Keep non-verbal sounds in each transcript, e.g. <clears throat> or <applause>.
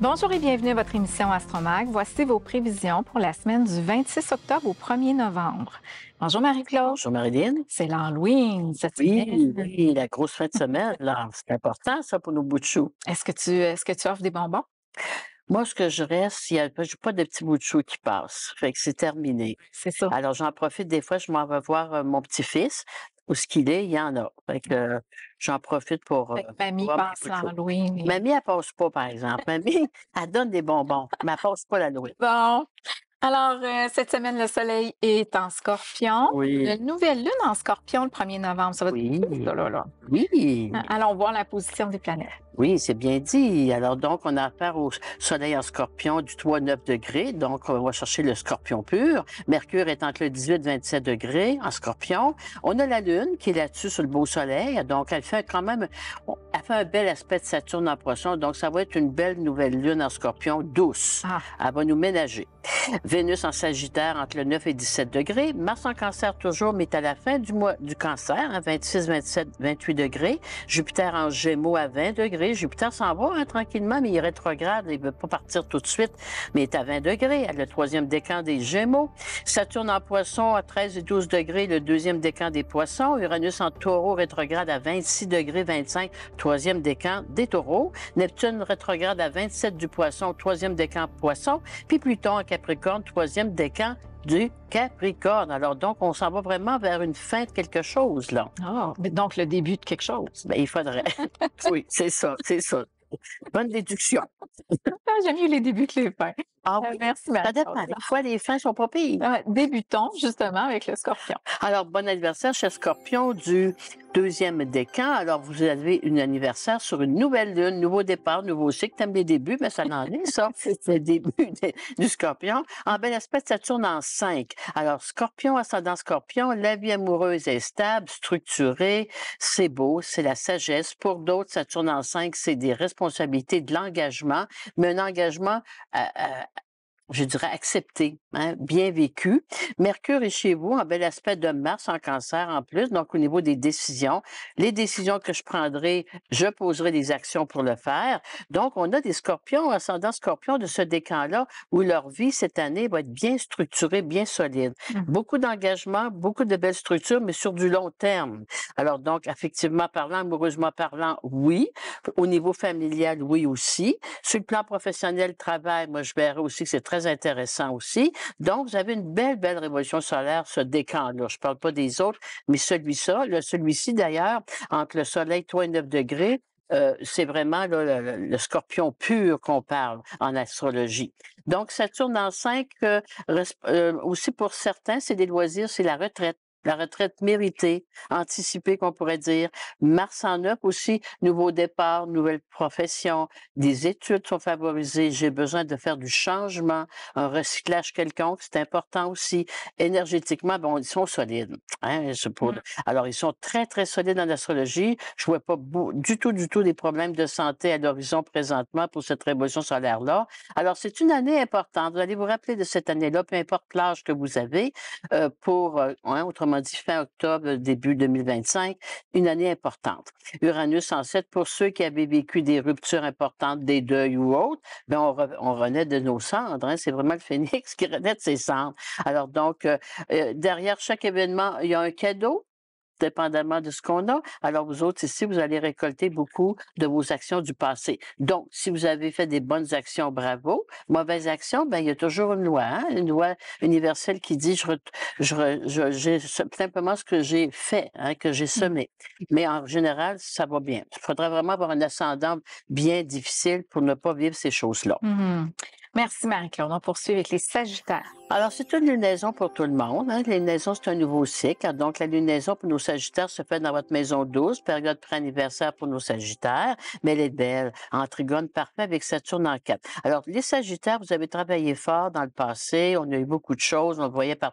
Bonjour et bienvenue à votre émission Astromag. Voici vos prévisions pour la semaine du 26 octobre au 1er novembre. Bonjour Marie-Claude. Bonjour marie C'est l'Halloween cette semaine. Oui, la grosse fête de semaine. C'est important ça pour nos bouts de Est-ce que, tu, est-ce que tu offres des bonbons? Moi, ce que je reste, il n'y a pas de petits bouts de choux qui passent. Fait que c'est terminé. C'est ça. Alors, j'en profite des fois, je m'en vais voir euh, mon petit-fils où ce qu'il est, il y en a. Euh, j'en profite pour. Euh, mamie passe l'Halloween. Mamie, elle passe pas, par exemple. mamie, <laughs> elle donne des bonbons, mais elle passe pas l'Halloween. Bon. Alors, euh, cette semaine, le soleil est en scorpion. Oui. La nouvelle lune en scorpion le 1er novembre. Ça va oui. Être... là là. Oui. Hein, allons voir la position des planètes. Oui, c'est bien dit. Alors donc, on a affaire au Soleil en scorpion du 3-9 degrés, donc on va chercher le scorpion pur. Mercure est entre le 18-27 degrés en scorpion. On a la Lune qui est là-dessus sur le beau Soleil, donc elle fait quand même, elle fait un bel aspect de Saturne en poisson, donc ça va être une belle nouvelle Lune en scorpion douce. Ah. Elle va nous ménager. Vénus en Sagittaire entre le 9 et 17 degrés. Mars en Cancer toujours, mais à la fin du mois du Cancer, 26, 27, 28 degrés. Jupiter en Gémeaux à 20 degrés. Jupiter s'en va hein, tranquillement, mais il rétrograde, il ne veut pas partir tout de suite, mais il est à 20 degrés, le troisième décan des Gémeaux. Saturne en poisson à 13 et 12 degrés, le deuxième décan des poissons. Uranus en taureau rétrograde à 26 degrés 25, troisième décan des taureaux. Neptune rétrograde à 27 du poisson, troisième décan poisson. Puis Pluton en Capricorne, troisième décan du Capricorne. Alors donc, on s'en va vraiment vers une fin de quelque chose, là. Ah, mais donc le début de quelque chose. Ben, il faudrait. <laughs> oui, c'est ça, c'est ça. Bonne déduction. Ah, j'aime mieux les débuts que les fins. Ah euh, oui. Merci, Ça fois, les fins sont pas pires. débutons, justement, avec le scorpion. Alors, bon anniversaire, cher scorpion du deuxième décan. Alors, vous avez un anniversaire sur une nouvelle lune, nouveau départ, nouveau cycle. T'aimes les débuts, mais ça n'en est, ça. <laughs> C'est le début du scorpion. En bel aspect, ça tourne en 5. Alors, scorpion, ascendant scorpion, la vie amoureuse est stable, structurée. C'est beau, c'est la sagesse. Pour d'autres, ça tourne en 5, c'est des responsabilités, de l'engagement, mais un engagement euh, euh, je dirais, accepté, hein, bien vécu. Mercure est chez vous un bel aspect de Mars en cancer en plus, donc au niveau des décisions. Les décisions que je prendrai, je poserai des actions pour le faire. Donc, on a des scorpions, ascendant scorpion de ce décan-là, où leur vie cette année va être bien structurée, bien solide. Mmh. Beaucoup d'engagement, beaucoup de belles structures, mais sur du long terme. Alors, donc, affectivement parlant, amoureusement parlant, oui. Au niveau familial, oui aussi. Sur le plan professionnel, travail, moi, je verrai aussi que c'est très intéressant aussi. Donc, vous avez une belle, belle révolution solaire, ce décan-là. Je parle pas des autres, mais celui-là, celui-ci d'ailleurs, entre le soleil 3 degrés, euh, c'est vraiment le, scorpion pur qu'on parle en astrologie. Donc, Saturne en 5, euh, euh, aussi pour certains, c'est des loisirs, c'est la retraite la retraite méritée, anticipée qu'on pourrait dire. Mars en neuf aussi, nouveau départ, nouvelle profession, des études sont favorisées, j'ai besoin de faire du changement, un recyclage quelconque, c'est important aussi. Énergétiquement, bon, ils sont solides. Hein, mmh. Alors, ils sont très, très solides en astrologie. Je vois pas du tout, du tout des problèmes de santé à l'horizon présentement pour cette révolution solaire-là. Alors, c'est une année importante. Vous allez vous rappeler de cette année-là, peu importe l'âge que vous avez, euh, pour, euh, hein, autrement autrement dit fin octobre, début 2025, une année importante. Uranus en 7, pour ceux qui avaient vécu des ruptures importantes, des deuils ou autres, ben, on, renaît de nos cendres. Hein. C'est vraiment le phénix <laughs> qui renaît de ses cendres. Alors donc, euh, euh, derrière chaque événement, il y a un cadeau dépendamment de ce qu'on a. Alors, vous autres, ici, vous allez récolter beaucoup de vos actions du passé. Donc, si vous avez fait des bonnes actions, bravo. Mauvaises actions, ben, il y a toujours une loi, hein, une loi universelle qui dit, je, re, je, j'ai simplement ce que j'ai fait, hein, que j'ai mmh. semé. Mais en général, ça va bien. Il faudrait vraiment avoir un ascendant bien difficile pour ne pas vivre ces choses-là. Mmh. Merci Marie-Claude. On poursuit avec les Sagittaires. Alors, c'est une lunaison pour tout le monde. Hein. Lunaison, c'est un nouveau cycle. Donc, la lunaison pour nos Sagittaires se fait dans votre maison 12 période pré-anniversaire pour nos Sagittaires, mais elle est belle, en trigone parfait avec Saturne en 4. Alors, les Sagittaires, vous avez travaillé fort dans le passé, on a eu beaucoup de choses, on le voyait par,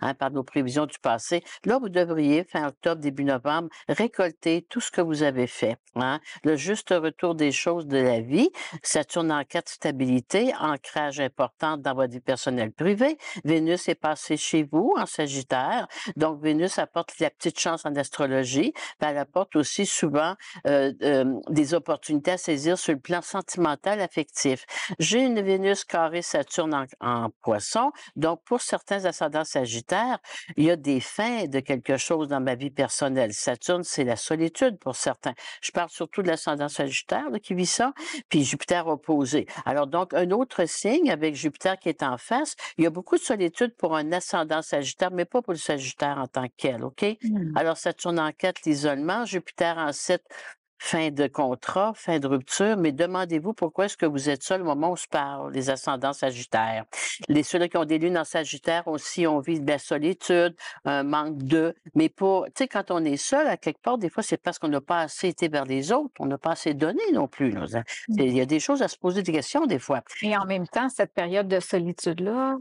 hein, par nos prévisions du passé. Là, vous devriez, fin octobre, début novembre, récolter tout ce que vous avez fait. Hein. Le juste retour des choses de la vie, Saturne en 4, stabilité, en ancrage important dans votre vie personnelle privée. Vénus est passée chez vous en Sagittaire. Donc, Vénus apporte la petite chance en astrologie. elle apporte aussi souvent euh, euh, des opportunités à saisir sur le plan sentimental, affectif. J'ai une Vénus carré Saturne en, en, poisson. Donc, pour certains ascendants Sagittaires, il y a des fins de quelque chose dans ma vie personnelle. Saturne, c'est la solitude pour certains. Je parle surtout de l'ascendant Sagittaire de qui vit ça, puis Jupiter opposé. Alors, donc, un autre signe avec Jupiter qui est en face, il y a beaucoup de solitude pour un ascendant Sagittaire, mais pas pour le Sagittaire en tant qu'elle. OK? Mmh. Alors, Saturne en l'isolement, Jupiter en 7, fin de contrat, fin de rupture, mais demandez-vous pourquoi est-ce que vous êtes seul au moment où on se parle, les ascendants sagittaires. Les ceux qui ont des lunes en sagittaire aussi, ont vit de la solitude, un manque de, mais pour, tu sais, quand on est seul à quelque part, des fois, c'est parce qu'on n'a pas assez été vers les autres, on n'a pas assez donné non plus. Hein. Mm. Il y a des choses à se poser des questions des fois. Et en même temps, cette période de solitude-là,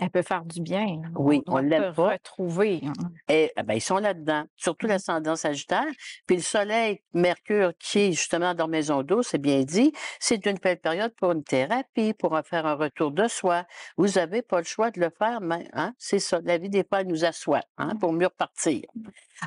elle peut faire du bien. Hein. Oui, on, on l'aime pas. retrouver. Hein. Et ah ben, ils sont là-dedans, surtout mmh. l'ascendance sagittaire. Puis le soleil, Mercure, qui est justement dans Maison douce, c'est bien dit, c'est une belle période pour une thérapie, pour faire un retour de soi. Vous n'avez pas le choix de le faire, mais hein, c'est ça, la vie des pas nous assoit mmh. pour mieux repartir.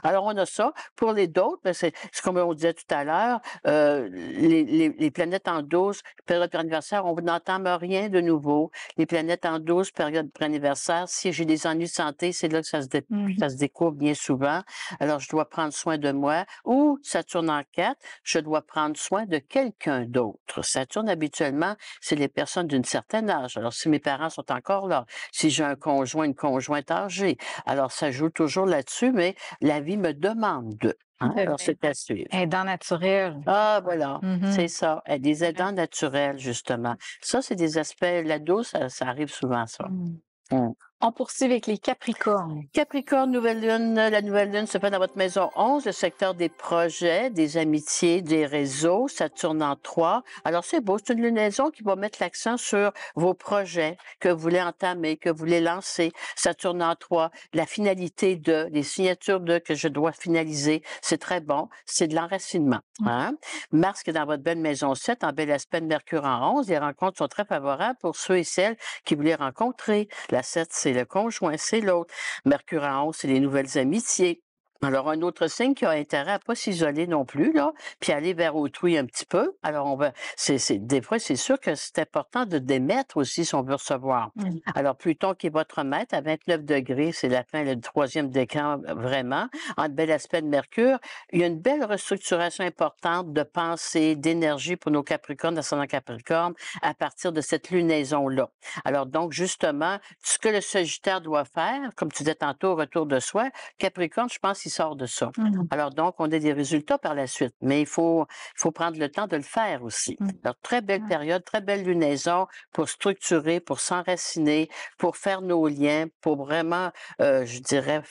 Alors, on a ça. Pour les d'autres, ben, c'est comme on disait tout à l'heure, euh, les, planètes en douce, période anniversaire, on n'entend rien de nouveau. Les planètes en douce, période anniversaire. Si j'ai des ennuis de santé, c'est là que mmh ça se, découvre bien souvent. Alors, je dois prendre soin de moi. Ou, ça tourne en quatre, je dois prendre soin de quelqu'un d'autre. Ça tourne habituellement, c'est les personnes d'une certaine âge. Alors, si mes parents sont encore là, si j'ai un conjoint, une conjointe âgée, alors ça joue toujours là-dessus, mais la vie me demande alors, c'est à suivre. Aidant naturel. Ah, voilà, mm-hmm. c'est ça. Des aidants naturels, justement. Ça, c'est des aspects, l'ado, ça, ça arrive souvent, ça. Mm. Mm. On poursuit avec les Capricornes. Capricorne, nouvelle lune. La nouvelle lune se fait dans votre maison 11, le secteur des projets, des amitiés, des réseaux. tourne en 3. Alors, c'est beau. C'est une lunaison qui va mettre l'accent sur vos projets que vous voulez entamer, que vous voulez lancer. tourne en 3. La finalité de, les signatures de que je dois finaliser. C'est très bon. C'est de l'enracinement. Mm. Hein? Mars qui est dans votre belle maison 7, en belle aspect de Mercure en 11. Les rencontres sont très favorables pour ceux et celles qui voulaient rencontrer. La 7, c'est le conjoint, c'est l'autre. Mercure en 11, c'est les nouvelles amitiés. Alors, un autre signe qui a intérêt à pas s'isoler non plus, là, puis aller vers autrui un petit peu. Alors, on va, c'est, des fois, c'est sûr que c'est important de démettre aussi si on veut recevoir. Mmh. Alors, Pluton qui est votre maître à 29 degrés, c'est la fin, le troisième décan, euh, vraiment, en bel aspect de Mercure. Il y a une belle restructuration importante de pensée, d'énergie pour nos Capricornes, d'ascendant Capricorne, à partir de cette lunaison-là. Alors, donc, justement, ce que le Sagittaire doit faire, comme tu disais tantôt, au retour de soi, Capricorne, je pense, sort de ça. Mmh Alors donc, on a des résultats par la suite, mais il faut, faut prendre le temps de le faire aussi. Mmh. très belle période, très belle lunaison pour structurer, pour s'enraciner, pour faire nos liens, pour vraiment, euh, je dirais,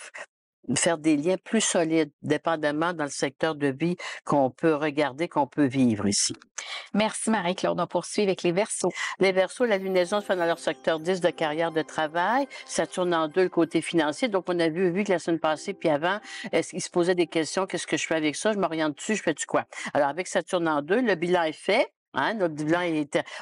faire des liens plus solides, dépendamment dans le secteur de vie qu'on peut regarder, qu'on peut vivre ici. Merci Marie-Claude. On poursuit avec les versos. Les versos, la lunaison se dans leur secteur 10 de carrière de travail. Ça tourne en deux le côté financier. Donc, on a vu, vu que la semaine passée, puis avant, ils se posaient des questions. Qu'est-ce que je fais avec ça? Je m'oriente dessus, je fais du quoi? Alors, avec tourne en deux, le bilan est fait. Hein,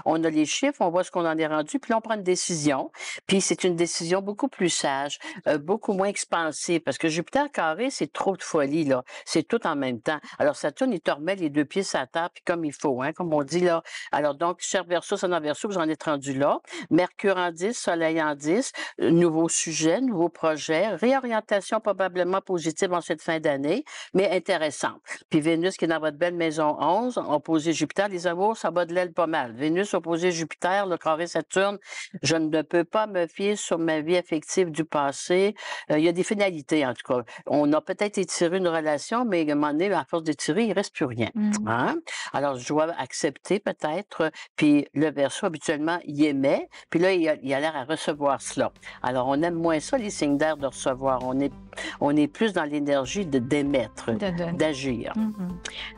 on a les chiffres, on voit ce qu'on en est rendu, puis là, on prend une décision. Puis c'est une décision beaucoup plus sage, euh, beaucoup moins expansive, parce que Jupiter carré, c'est trop de folie, là. C'est tout en même temps. Alors, Saturne, il te remet les deux pieds sur la terre, puis comme il faut, hein, comme on dit, là. Alors, donc, cher verso, son verso, vous en êtes rendu là. Mercure en 10, Soleil en 10, euh, nouveau sujet, nouveau projet, réorientation probablement positive en cette fin d'année, mais intéressante. Puis Vénus qui est dans votre belle maison 11, opposé Jupiter, les amours, ça bat de l'aile pas mal. Vénus opposée Jupiter, le carré Saturne, je ne peux pas me fier sur ma vie affective du passé. Euh, il y a des finalités, en tout cas. On a peut-être étiré une relation, mais à un moment donné, à force d'étirer, il reste plus rien. Mmh. Hein? Alors, je dois accepter peut-être, puis le verso, habituellement, il aimait. puis là, il a, l'air à recevoir cela. Alors, on aime moins ça, les signes d'air de recevoir. On est, on est plus dans l'énergie de démettre, d'agir. Mmh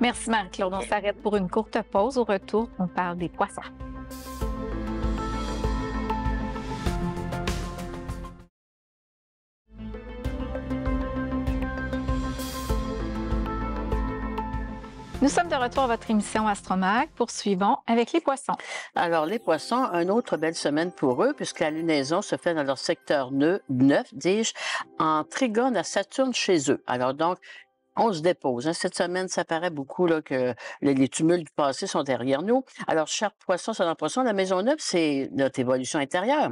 Merci, Marc-Claude. On s'arrête pour une courte pause au retour on parle des poissons. Nous sommes de retour à votre émission Astromag. Poursuivons avec les poissons. Alors, les poissons, une autre belle semaine pour eux, puisque la lunaison se fait dans leur secteur neuf, dis-je, en trigone à Saturne chez eux. Alors, donc, on se dépose. Hein. Cette semaine, ça paraît beaucoup là, que les tumultes du passé sont derrière nous. Alors, chaque poisson, c'est un poisson. La maison neuve, c'est notre évolution intérieure.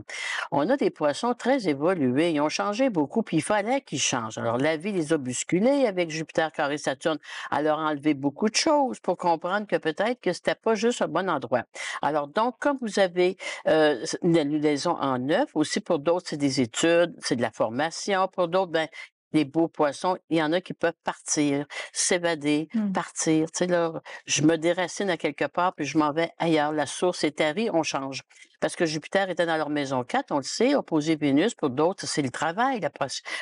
On a des poissons très évolués. Ils ont changé beaucoup, puis il fallait qu'ils changent. Alors, la vie les a bousculés avec Jupiter, Carré, Saturne. Elle leur a beaucoup de choses pour comprendre que peut-être que c'était pas juste un bon endroit. Alors, donc, comme vous avez euh, une en neuf, aussi pour d'autres, c'est des études, c'est de la formation. Pour d'autres, ben, des beaux poissons, il y en a qui peuvent partir, s'évader, mmh. partir. Tu sais, là, je me déracine à quelque part, puis je m'en vais ailleurs. La source est tarie, on change. Parce que Jupiter était dans leur maison 4, on le sait, opposé Vénus, pour d'autres, c'est le travail,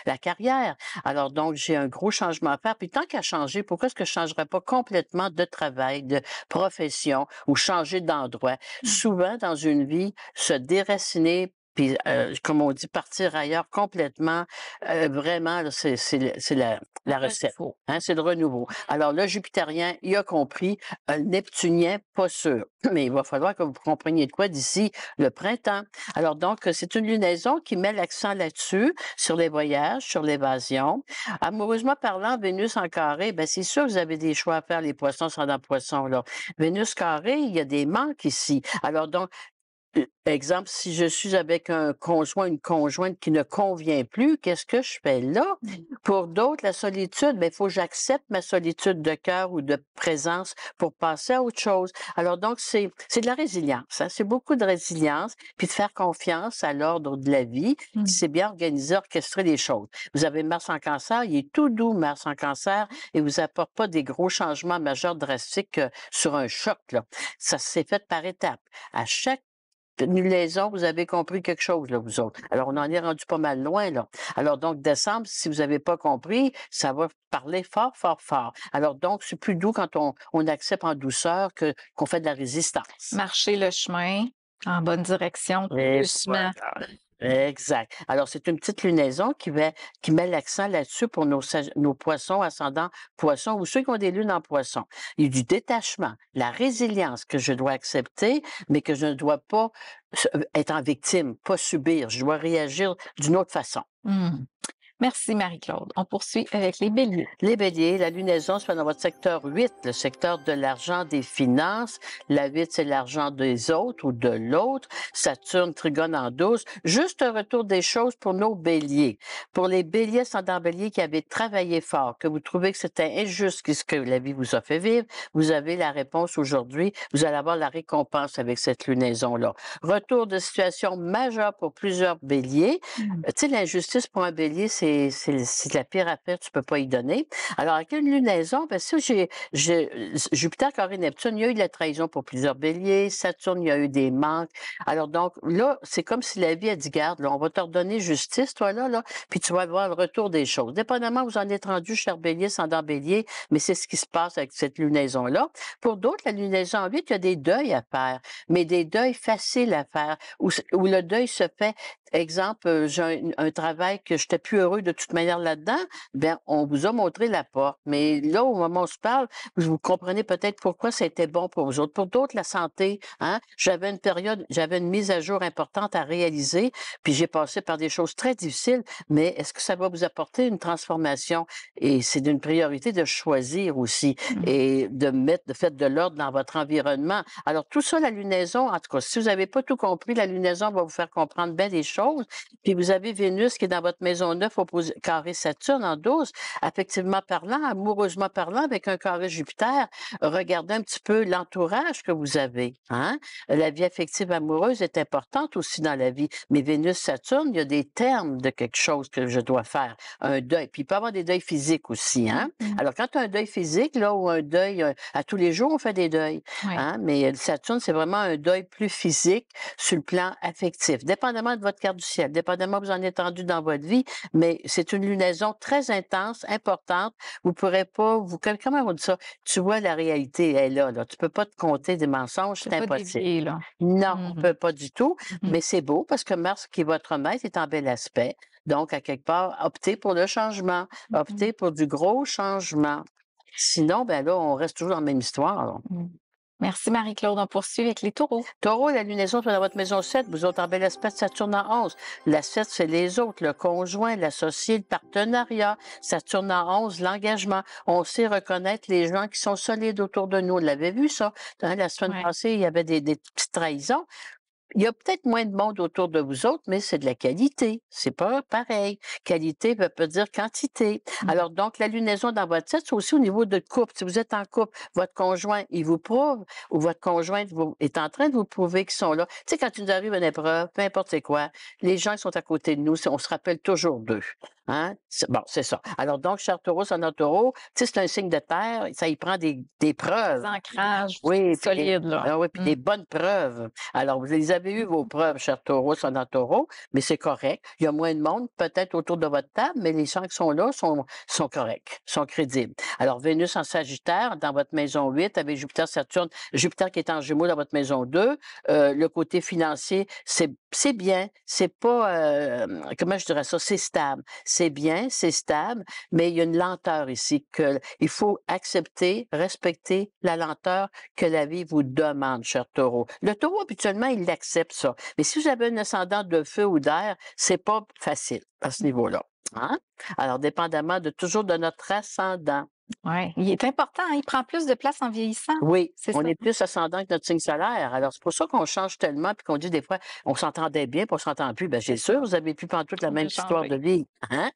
la, carrière. Alors donc, j'ai un gros changement à faire. Puis tant qu'à changer, pourquoi est-ce que je ne changerais pas complètement de travail, de profession ou changer d'endroit? Mmh. Souvent, dans une vie, se déraciner puis comme on dit, partir ailleurs complètement, vraiment, c'est la, la recette. Hein, c'est le renouveau. Alors le Jupitérien, il a compris. le Neptunien, pas sûr. <clears throat> Mais il va falloir que vous compreniez de quoi d'ici le printemps. Alors donc, c'est une lunaison qui met l'accent là-dessus, sur les voyages, sur l'évasion. Amoureusement parlant, Vénus en carré, ben c'est sûr vous avez des choix à faire, les poissons sont dans poissons. Là. Vénus carré, il y a des manques ici. Alors donc, exemple, si je suis avec un conjoint, une conjointe qui ne convient plus, qu'est-ce que je fais là? Mmh. Pour d'autres, la solitude, mais ben, il faut que j'accepte ma solitude de cœur ou de présence pour passer à autre chose. Alors donc, c'est de la résilience. Hein, c'est beaucoup de résilience, puis de faire confiance à l'ordre de la vie. Mmh. C'est bien organiser, orchestrer les choses. Vous avez Mars en cancer, il est tout doux, Mars en cancer, et vous apporte pas des gros changements majeurs drastiques sur un choc. Là. Ça s'est fait par étapes. À chaque autres vous avez compris quelque chose, là, vous autres. Alors, on en est rendu pas mal loin, là. Alors, donc, décembre, si vous n'avez pas compris, ça va parler fort, fort, fort. Alors, donc, c'est plus doux quand on, accepte en douceur que qu'on fait de la résistance. Marcher le chemin en bonne direction, Exact. Alors, c'est une petite lunaison qui met, qui met l'accent là-dessus pour nos, poissons ascendants poissons ou ceux qui ont des lunes en poissons. Il y a du détachement, la résilience que je dois accepter, mais que je ne dois pas euh, être en victime, pas subir. Je dois réagir d'une autre façon. Mmh. Merci Marie-Claude. On poursuit avec les béliers. Les béliers, la lunaison soit dans votre secteur 8, le secteur de l'argent des finances. La 8, c'est l'argent des autres ou de l'autre. Saturne, Trigone en 12. Juste un retour des choses pour nos béliers. Pour les béliers ascendants bélier qui avaient travaillé fort, que vous trouvez que c'était injuste ce que la vie vous a fait vivre, vous avez la réponse aujourd'hui. Vous allez avoir la récompense avec cette lunaison-là. Retour de situation majeure pour plusieurs béliers. Mm. Tu sais, l'injustice pour un bélier, c'est c'est la pire affaire, tu peux pas y donner. Alors, avec une lunaison, parce ben, que j'ai euh, Jupiter, Corée, Neptune, il y a eu de la trahison pour plusieurs béliers, Saturne, il y a eu des manques. Alors, donc, là, c'est comme si la vie a dit, garde, là, on va te redonner justice, toi, là, là, puis tu vas avoir le retour des choses. Dépendamment, vous en êtes rendu, cher bélier, sans bélier, mais c'est ce qui se passe avec cette lunaison-là. Pour d'autres, la lunaison en 8, il y a des deuils à faire, mais des deuils faciles à faire, où le deuil se fait exemple, j'ai un, travail que j'étais plus heureux de toute manière là-dedans, ben on vous a montré la porte. Mais là, au moment où on se parle, vous comprenez peut-être pourquoi c'était bon pour vous autres. Pour d'autres, la santé, hein, j'avais une période, j'avais une mise à jour importante à réaliser, puis j'ai passé par des choses très difficiles, mais est-ce que ça va vous apporter une transformation? Et c'est d'une priorité de choisir aussi mmh. et de mettre, de faire de l'ordre dans votre environnement. Alors, tout ça, la lunaison, en tout cas, si vous n'avez pas tout compris, la lunaison va vous faire comprendre bien des choses puis vous avez Vénus qui est dans votre maison 9 opposé, carré Saturne en 12, affectivement parlant, amoureusement parlant, avec un carré Jupiter. Regardez un petit peu l'entourage que vous avez. Hein. La vie affective amoureuse est importante aussi dans la vie. Mais Vénus, Saturne, il y a des termes de quelque chose que je dois faire. Un deuil. Puis il peut y avoir des deuils physiques aussi. Hein. Mm-hmm. Alors quand tu as un deuil physique, là, ou un deuil, euh, à tous les jours, on fait des deuils. Hein. Mais euh, Saturne, c'est vraiment un deuil plus physique sur le plan affectif. Dépendamment de votre du ciel, dépendamment que vous en tendu dans votre vie, mais c'est une lunaison très intense, importante. Vous ne pourrez pas, vous, comment on dit ça? Tu vois, la réalité elle est là, Tu ne peux pas te compter des mensonges, c'est impossible. Non, on ne mmh on peut pas du tout, mmh. mais c'est beau parce que Mars, qui est votre maître, est en bel aspect. Donc, à quelque part, optez pour le changement, mmh optez pour du gros changement. Sinon, ben là, on reste toujours dans la même histoire. Merci Marie-Claude. On poursuit avec les taureaux. Taureau, la lunaison, c'est dans votre maison 7. Vous êtes en bel aspect de Saturne en 11. La 7, c'est les autres, le conjoint, l'associé, le partenariat. Saturne en 11, l'engagement. On sait reconnaître les gens qui sont solides autour de nous. On l'avait vu, ça. Hein, la semaine passée, il y avait des, des petites trahisons. Il y a peut-être moins de monde autour de vous autres, mais c'est de la qualité. C'est pas pareil. Qualité veut pas dire quantité. Mmh. Alors, donc, la lunaison dans votre tête, c'est aussi au niveau de couple. Si vous êtes en couple, votre conjoint, il vous prouve, ou votre conjointe vous, est en train de vous prouver qu'ils sont là. Tu sais, quand il nous arrive une épreuve, peu importe c'est quoi, les gens sont à côté de nous, on se rappelle toujours d'eux. Hein? Bon, c'est ça. Alors donc, cher taureau, c'est c'est un signe de terre. Ça y prend des, preuves. Des ancrages oui, solides. oui, puis des ah mmh. bonnes preuves. Alors, vous les avez eu vos mmh. preuves, cher taureau, en taureau, mais c'est correct. Il y a moins de monde peut-être autour de votre table, mais les gens qui sont là sont, sont corrects, sont crédibles. Alors, Vénus en Sagittaire, dans votre maison 8, avec Jupiter, Saturne, Jupiter qui est en jumeau dans votre maison 2. Euh, le côté financier, c'est bien. C'est pas, euh, comment je dirais ça, c'est stable c'est bien, c'est stable, mais il y a une lenteur ici que il faut accepter, respecter la lenteur que la vie vous demande, cher taureau. Le taureau, habituellement, il accepte ça. Mais si vous avez un ascendant de feu ou d'air, c'est pas facile à ce niveau-là. Hein? Alors, dépendamment de toujours de notre ascendant. Oui, il est important, hein, il prend plus de place en vieillissant. Oui, c'est on est plus ascendant que notre signe solaire. Alors, c'est pour ça qu'on change tellement, puis qu'on dit des fois, on s'entendait bien, puis on s'entend plus. Bien, j'ai sûr, vous avez pu prendre toute la même histoire de vie. Hein?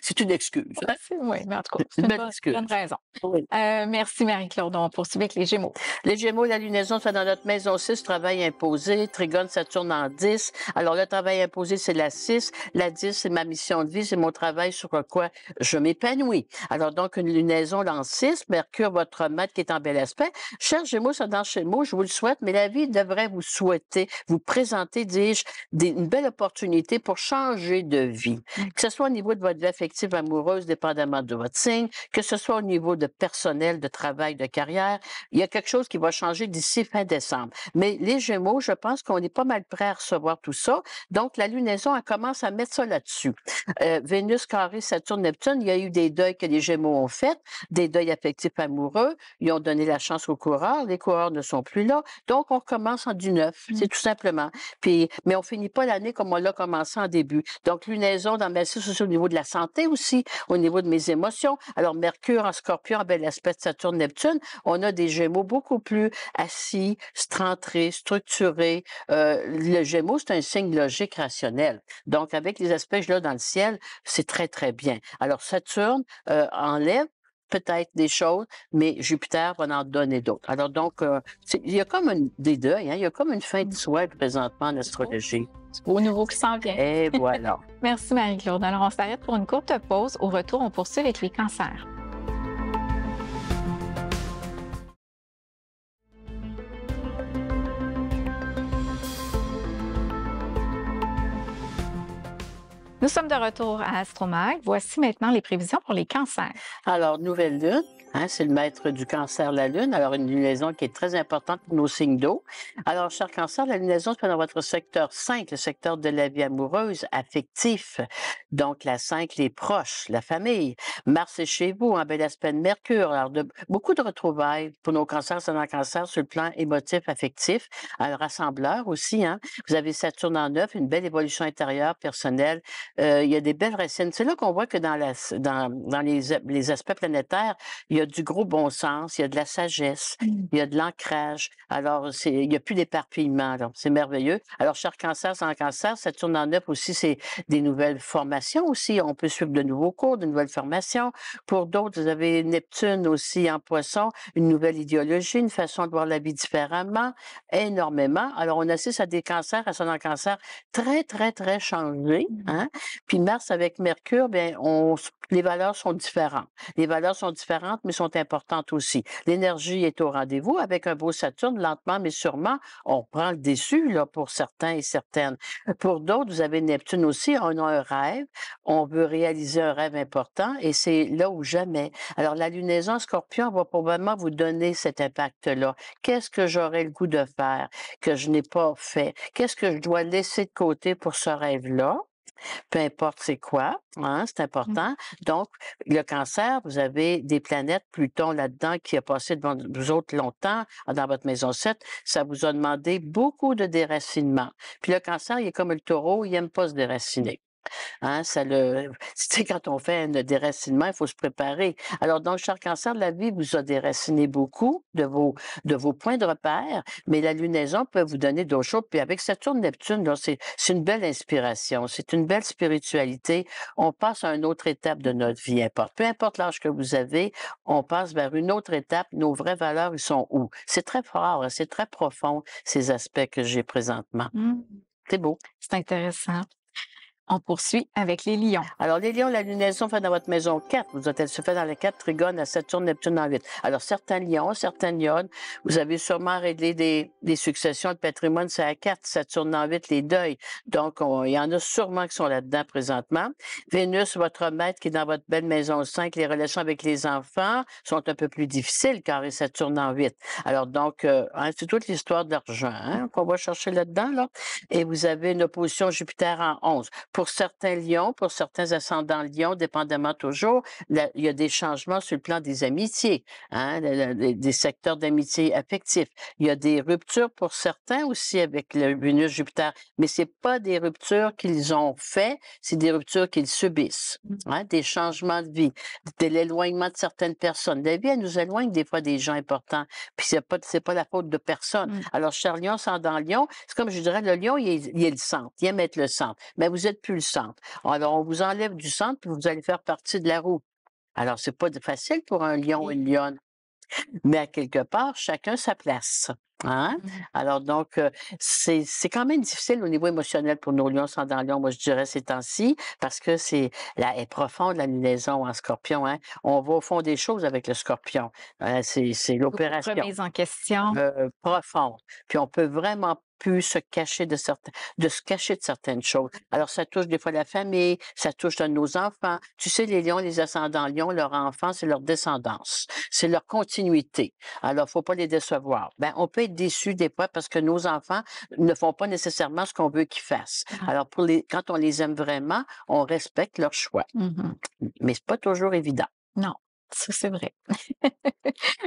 c'est une excuse. Hein. Oui, mais en tout cas, c'est une, raison. Euh, merci Marie-Claude. On poursuit avec les Gémeaux. Les Gémeaux, la lunaison soit dans notre maison 6, travail imposé, Trigone, Saturne en 10. Alors le travail imposé, c'est la 6. La 10, c'est ma mission de vie, c'est mon travail sur quoi je m'épanouis. Alors donc, une lunaison dans 6, Mercure, votre maître qui est en bel aspect. Chers Gémeaux, ça dans Gémeaux, je vous le souhaite, mais la vie devrait vous souhaiter, vous présenter, dis-je, une belle opportunité pour changer de vie. Mmh. Que ce soit au niveau de votre vie affective amoureuse, dépendamment de votre signe, que ce soit au niveau de personnel, de travail, de carrière, il y a quelque chose qui va changer d'ici fin décembre. Mais les Gémeaux, je pense qu'on est pas mal prêt à recevoir tout ça. Donc, la lunaison, elle commence à mettre ça là-dessus. Euh, Vénus, Carré, Saturne, Neptune, il y a eu des deuils que les Gémeaux ont faits, des deuils affectifs amoureux. Ils ont donné la chance aux coureurs. Les coureurs ne sont plus là. Donc, on commence en du neuf. Mm. C'est tout simplement. Puis, mais on finit pas l'année comme on l'a commencé en début. Donc, lunaison dans ma sociale niveau de la santé aussi, au niveau de mes émotions. Alors, Mercure en scorpion, avec bel aspect de Saturne, Neptune, on a des gémeaux beaucoup plus assis, centrés, structurés. Euh, le gémeaux, c'est un signe logique, rationnel. Donc, avec les aspects là dans le ciel, c'est très, très bien. Alors, Saturne euh, enlève peut-être des choses, mais Jupiter va en donner d'autres. Alors donc, euh, il y a comme une, des deuils, hein. il y a comme une fin de mmh. soir présentement en astrologie. Au nouveau qui s'en vient. Et voilà. <laughs> Merci Marie-Claude. Alors on s'arrête pour une courte pause. Au retour, on poursuit avec les cancers. Nous sommes de retour à Astromag. Voici maintenant les prévisions pour les cancers. Alors, nouvelle lutte. Hein, c'est le maître du cancer la Lune. Alors, une lunaison qui est très importante pour nos signes d'eau. Alors, cher cancer, la lunaison se dans votre secteur 5, le secteur de la vie amoureuse, affectif. Donc, la 5, les proches, la famille. Mars est chez vous, Un bel aspect de Mercure. Alors, de, beaucoup de retrouvailles pour nos cancers, c'est un cancer sur le plan émotif, affectif. Un rassembleur aussi, hein. Vous avez Saturne en 9, une belle évolution intérieure, personnelle. Euh, il y a des belles racines. C'est là qu'on voit que dans, la, dans, dans les, les aspects planétaires, il y a du gros bon sens, il y a de la sagesse, mmh. il y a de l'ancrage. Alors, c'est, il n'y a plus d'éparpillement. donc C'est merveilleux. Alors, Cher cancer, sans cancer, tourne en œuvre aussi, c'est des nouvelles formations aussi. On peut suivre de nouveaux cours, de nouvelles formations. Pour d'autres, vous avez Neptune aussi en poisson, une nouvelle idéologie, une façon de voir la vie différemment, énormément. Alors, on assiste à des cancers, à son cancer très, très, très changé. Mmh. Hein. Puis Mars avec Mercure, bien, on, les valeurs sont différentes. Les valeurs sont différentes, mais sont importantes aussi. L'énergie est au rendez-vous avec un beau Saturne, lentement mais sûrement, on prend le déçu là pour certains et certaines. Pour d'autres, vous avez Neptune aussi, on a un rêve, on veut réaliser un rêve important et c'est là ou jamais. Alors la lunaison Scorpion va probablement vous donner cet impact-là. Qu'est-ce que j'aurais le goût de faire que je n'ai pas fait? Qu'est-ce que je dois laisser de côté pour ce rêve-là? peu importe c'est quoi, hein, c'est mmh. important. Donc, le cancer, vous avez des planètes, Pluton là-dedans, qui a passé devant vous autres longtemps ah, dans votre maison 7, ça vous a demandé beaucoup de déracinement. Puis le cancer, il est comme le taureau, il aime pas se déraciner. Hein, ça le, <laughs> tu quand on fait un déracinement, il faut se préparer. Alors, dans chaque cancer de la vie vous a déraciné beaucoup de vos, de vos points de repère, mais la lunaison peut vous donner d'autres choses. Puis avec Saturne-Neptune, c'est une belle inspiration, c'est une belle spiritualité. On passe à une autre étape de notre vie, Peu importe l'âge que vous avez, on passe vers une autre étape. Nos vraies valeurs, ils sont où? C'est très fort, c'est très profond, ces aspects que j'ai présentement. Mmh. C'est beau. C'est intéressant. On poursuit avec les lions. Alors, les lions, la lunaison fait dans votre maison 4. Vous êtes, elle se fait dans les 4 trigone à Saturne, Neptune en 8. Alors, certains lions, certains lions, vous avez sûrement réglé des, successions de patrimoine, c'est à 4, Saturne en 8, les deuils. Donc, il y en a sûrement qui sont là-dedans présentement. Vénus, votre maître qui est dans votre belle maison 5, les relations avec les enfants sont un peu plus difficiles, car il Saturne en 8. Alors, donc, euh, hein, c'est toute l'histoire d'argent l'argent hein, qu'on va chercher là-dedans. Là. Et vous avez une opposition Jupiter en 11 pour certains lions, pour certains ascendants lions, dépendamment toujours, il y a des changements sur le plan des amitiés, hein, des secteurs d'amitié affectifs. Il y a des ruptures pour certains aussi avec le venus Jupiter, mais c'est pas des ruptures qu'ils ont fait, c'est des ruptures qu'ils subissent, mmh. hein, des changements de vie, de l'éloignement de certaines personnes. La vie, elle nous éloigne des fois des gens importants, puis c'est pas c'est pas la faute de personne. Mmh. Alors, cher lion, sans dans lion, c'est comme je dirais, le lion, il est, le centre, il aime être le centre. Mais vous êtes le centre. Alors, on vous enlève du centre, puis vous allez faire partie de la roue. Alors, c'est pas facile pour un lion ou une lionne. Mais à quelque part, chacun sa place. Hein? Mmh. Alors donc, euh, c'est quand même difficile au niveau émotionnel pour nos lions sans dans lion moi je dirais ces temps-ci, parce que c'est la est profonde la liaison en scorpion. Hein? On va au fond des choses avec le scorpion. Hein? c'est l'opération. en question. Euh, profonde. Puis on peut vraiment pu se cacher de de se cacher de certaines choses. Mmh. Alors, ça touche des fois la famille, ça touche de nos enfants. Tu sais, les lions, les ascendants lions, leurs enfants c'est leur descendance. C'est leur continuité. Alors, faut pas les décevoir. Ben, on peut être déçu des fois parce que nos enfants ne font pas nécessairement ce qu'on veut qu'ils fassent. Ah. Alors, pour les, quand on les aime vraiment, on respecte leur choix. Mmh Mais c'est pas toujours évident. Non c'est vrai. <laughs>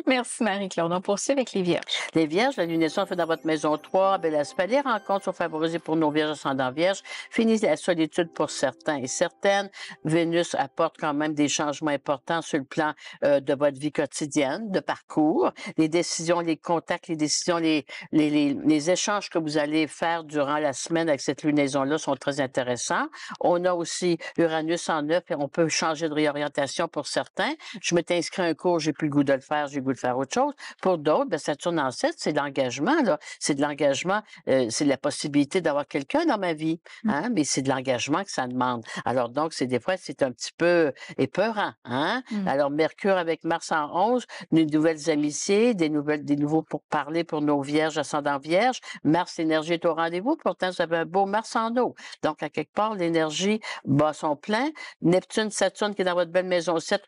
Merci, Marie-Claude. On poursuit avec les Vierges. Les Vierges, la lunaison fait dans votre maison 3, belle aspect. Les rencontres sont favorisées pour nos Vierges ascendants Vierges. Finissez la solitude pour certains et certaines. Vénus apporte quand même des changements importants sur le plan euh, de votre vie quotidienne, de parcours, les décisions, les contacts, les décisions, les, les, les, échanges que vous allez faire durant la semaine avec cette lunaison-là sont très intéressants. On a aussi Uranus en neuf et on peut changer de réorientation pour certains je m'étais inscrit à un cours, j'ai plus le goût de le faire, j'ai le goût de faire autre chose. Pour d'autres, ben, Saturne en 7, c'est de l'engagement, là. C'est de l'engagement, euh, c'est la possibilité d'avoir quelqu'un dans ma vie, mmh. hein, mais c'est de l'engagement que ça demande. Alors, donc, c'est des fois, c'est un petit peu épeurant, hein. Mmh. Alors, Mercure avec Mars en 11, des nouvelles amitiés, des nouvelles, des nouveaux pour parler pour nos vierges ascendants vierges. Mars, l'énergie est au rendez-vous. Pourtant, ça fait un beau Mars en eau. Donc, à quelque part, l'énergie bah son plein. Neptune, Saturne qui est dans votre belle maison 7,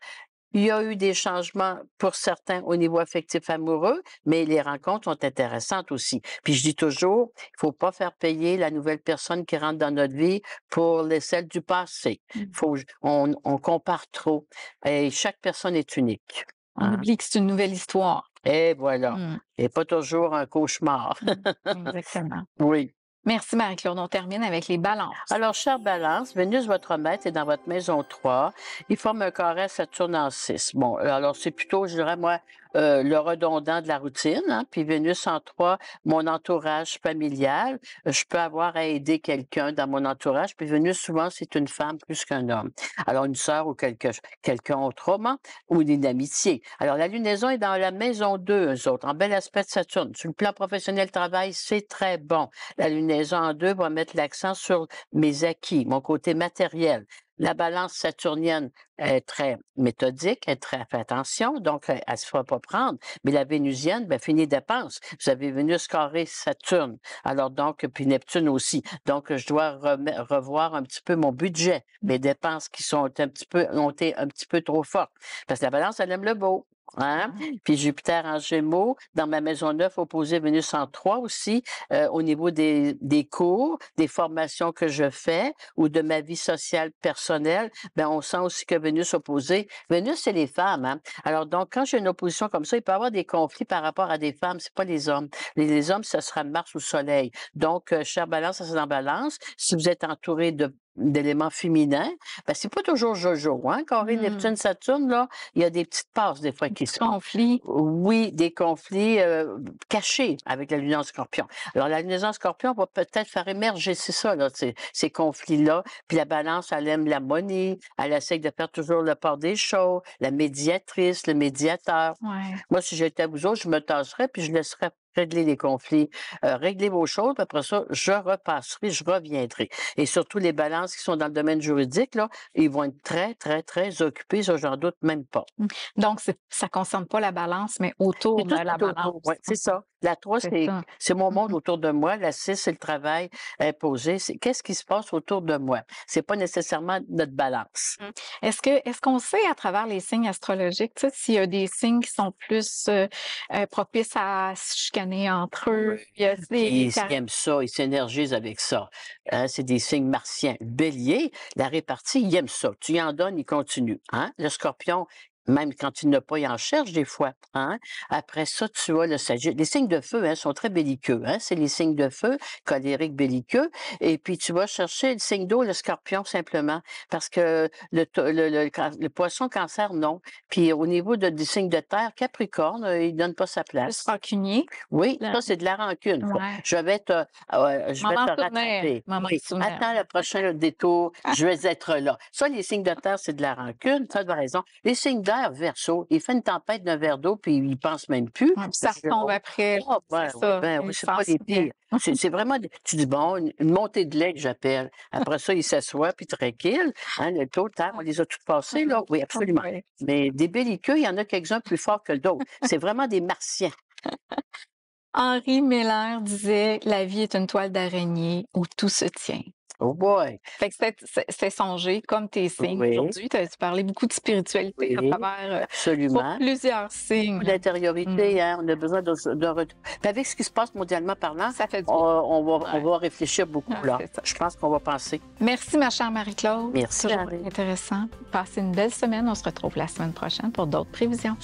il y a eu des changements pour certains au niveau affectif amoureux, mais les rencontres sont intéressantes aussi. Puis je dis toujours, il faut pas faire payer la nouvelle personne qui rentre dans notre vie pour les du passé. Mmh. Faut, on, on compare trop. Et chaque personne est unique. On ah. oublie que c'est une nouvelle histoire. Et voilà. Mmh. Et pas toujours un cauchemar. <laughs> Exactement. Oui. Merci Marie-Claude. On termine avec les balances. Alors, chère balance, Vénus, votre maître, est dans votre maison 3. Il forme un carré à Saturne en 6. Bon, euh, alors c'est plutôt, je dirais, moi, euh, le redondant de la routine. Hein, puis Vénus en trois, mon entourage familial. Je peux avoir à aider quelqu'un dans mon entourage. Puis Vénus, souvent, c'est une femme plus qu'un homme. Alors, une sœur ou quelqu'un autrement, ou une amitié. Alors, la lunaison est dans la maison 2, eux autres, en bel aspect de Saturne. Sur le plan professionnel, travail, c'est très bon. La lunaison en deux va mettre l'accent sur mes acquis, mon côté matériel. La balance saturnienne est très méthodique, elle très fait attention, donc elle se fera pas prendre. Mais la vénusienne, ben, finit dépenses. Vous avez Vénus carré Saturne. Alors donc, puis Neptune aussi. Donc, je dois revoir un petit peu mon budget, mes dépenses qui sont un petit peu, ont été un petit peu trop fortes. Parce que la balance, elle aime le beau. Hein? Puis Jupiter en Gémeaux, dans ma maison 9 opposée Vénus en 3 aussi, euh, au niveau des, des, cours, des formations que je fais ou de ma vie sociale personnelle, ben on sent aussi que Vénus opposée, Vénus c'est les femmes. Hein? Alors donc quand j'ai une opposition comme ça, il peut y avoir des conflits par rapport à des femmes, c'est pas les hommes. Les, hommes, ça sera Mars ou Soleil. Donc euh, Balance, ça c'est en Balance. Si vous êtes entouré de d'éléments féminins, ben c'est pas toujours Jojo, hein? on est mmh. Neptune, Saturne, là, il y a des petites passes des fois qui des sont. conflits. Oui, des conflits euh, cachés avec la lune en Scorpion. Alors la en Scorpion va peut-être faire émerger, c'est ça, là, ces, conflits-là. Puis la balance, elle aime la monnaie, elle essaie de faire toujours le port des choses, la médiatrice, le médiateur. Ouais. Moi, si j'étais vous autres, je me tasserais puis je laisserais régler les conflits, euh, régler vos choses, puis après ça, je repasserai, je reviendrai. Et surtout les balances qui sont dans le domaine juridique, là, ils vont être très, très, très occupés, ça, j'en doute même pas. Mmh. Donc, ça ne concerne pas la balance, mais autour de la balance. Hein. c'est ça. La 3, c'est mon mmh monde autour de moi. La 6, c'est le travail imposé. C'est qu'est-ce qui se passe autour de moi? C'est pas nécessairement notre balance. Mmh. Est-ce que est-ce qu'on sait à travers les signes astrologiques, s'il y a des signes qui sont plus euh, euh, propices à entre ah eux. Il euh, Ils aiment ça, ils s'énergisent avec ça. Hein, c'est des signes martiens. Bélier, la répartie, il aime ça. Tu y en donnes, il continue. Hein. Le scorpion, même quand tu n'as pas, il en cherche des fois. Hein. Après ça, tu as le sagittaire. Les signes de feu hein, sont très belliqueux. Hein. C'est les signes de feu, colérique, belliqueux. Et puis, tu vas chercher le signe d'eau, le scorpion, simplement. Parce que le, poisson, cancer, non. Puis, au niveau de, des signes de terre, capricorne, euh, il donne pas sa place. Le rancunier. Oui, ça, c'est de la rancune. Je vais te, euh, Maman vais Attends le prochain détour, je vais être là. Ça, les signes de terre, c'est de la rancune. Ça, as raison. Les signes verso. Il fait une tempête d'un verre d'eau, puis il pense même plus. ça retombe après. c'est pas les C'est vraiment, tu dis, bon, une montée de lait que j'appelle. Après ça, il s'assoit, puis tranquille. Hein, le taux de terre, on les a tous passés, là. Oui, absolument. Mais des belliqueux, il y en a quelques-uns plus forts que d'autres. C'est vraiment des martiens. <laughs> Henri Meller disait La vie est une toile d'araignée où tout se tient. Oh boy! Fait que songer comme tes signes aujourd'hui. Tu as parlé beaucoup de spiritualité à travers euh, plusieurs signes. L'intériorité, mmh. hein, on a besoin de, de Mais avec ce qui se passe mondialement parlant, Ça fait on, va, on, va, réfléchir beaucoup ah, là. Je pense qu'on va penser. Merci, ma chère Marie-Claude. Merci. Toujours intéressant. Passez une belle semaine. On se retrouve la semaine prochaine pour d'autres prévisions.